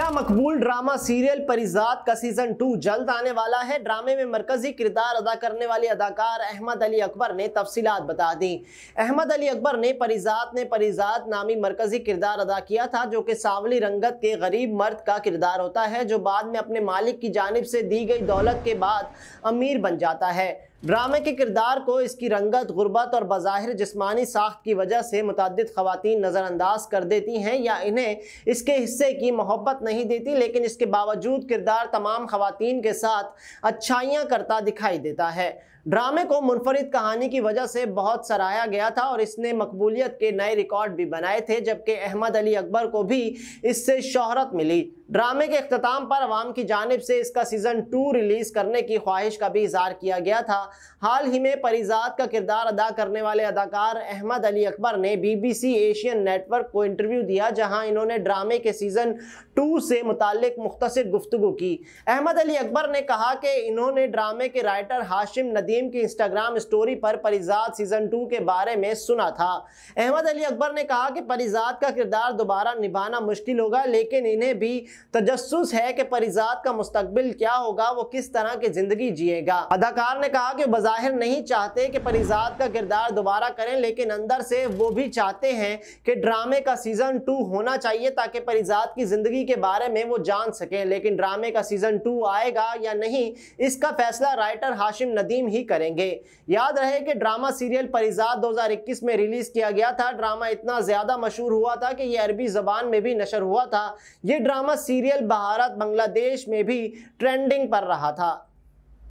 क्या मकबूल drama serial परिजात का सीजन टू जल्द आने वाला है ड्रामे में मरकजी किरदार अदा करने वाले अदाकार अहमद अली अकबर ने तफसीत बता दी अहमद अली अकबर ने परिजात ने परिजात नामी मरकजी किरदार अदा किया था जो कि सावली रंगत के गरीब मर्द का किरदार होता है जो बाद में अपने मालिक की जानब से दी गई दौलत के बाद अमीर बन जाता है ड्रामे के किरदार को इसकी रंगत गुर्बत और बाहिर जिसमानी साख्त की वजह से मुतद ख़वान नज़रअंदाज कर देती हैं या इन्हें इसके हिस्से की मोहब्बत नहीं देती लेकिन इसके बावजूद किरदार तमाम ख़वान के साथ अच्छाइयाँ करता दिखाई देता है ड्रामे को मुनफरद कहानी की वजह से बहुत सराहा गया था और इसने मकबूलीत के नए रिकॉर्ड भी बनाए थे जबकि अहमद अली अकबर को भी इससे शहरत मिली ड्रामे के अख्ताम पर अवाम की जानब से इसका सीज़न टू रिलीज़ करने की ख्वाहिश का भी इजहार किया गया था हाल ही में परिजात का किरदार अदा करने वाले अदाकार अहमद अली अकबर ने B B C Asian Network को इंटरव्यू दिया जहाँ इन्होंने ड्रामे के सीज़न टू से मुतक मुख्तर गुफ्तु की अहमद अली अकबर ने कहा कि इन्होंने ड्रामे के राइटर हाशिम नदीम की इंस्टाग्राम स्टोरी पर परिजात सीज़न टू के बारे में सुना था अहमद अली अकबर ने कहा कि परिजात का किरदार दोबारा निभाना मुश्किल होगा लेकिन इन्हें भी तजस्स है कि परिजात का मुस्तबिल क्या होगा वो किस तरह की ज़िंदगी जिएगा अदाकार ने कहा कि बाहर नहीं चाहते कि परिजात का किरदार दोबारा करें लेकिन अंदर से वो भी चाहते हैं कि ड्रामे का सीज़न टू होना चाहिए ताकि परिजात की ज़िंदगी के बारे में वो जान सकें लेकिन ड्रामे का सीज़न टू आएगा या नहीं इसका फ़ैसला राइटर हाशिम नदीम ही करेंगे याद रहे कि ड्रामा सीरियल परिजात 2021 में रिलीज़ किया गया था ड्रामा इतना ज़्यादा मशहूर हुआ था कि यह अरबी ज़बान में भी नशर हुआ था यह ड्रामा सीरियल भारत बांग्लादेश में भी ट्रेंडिंग पर रहा था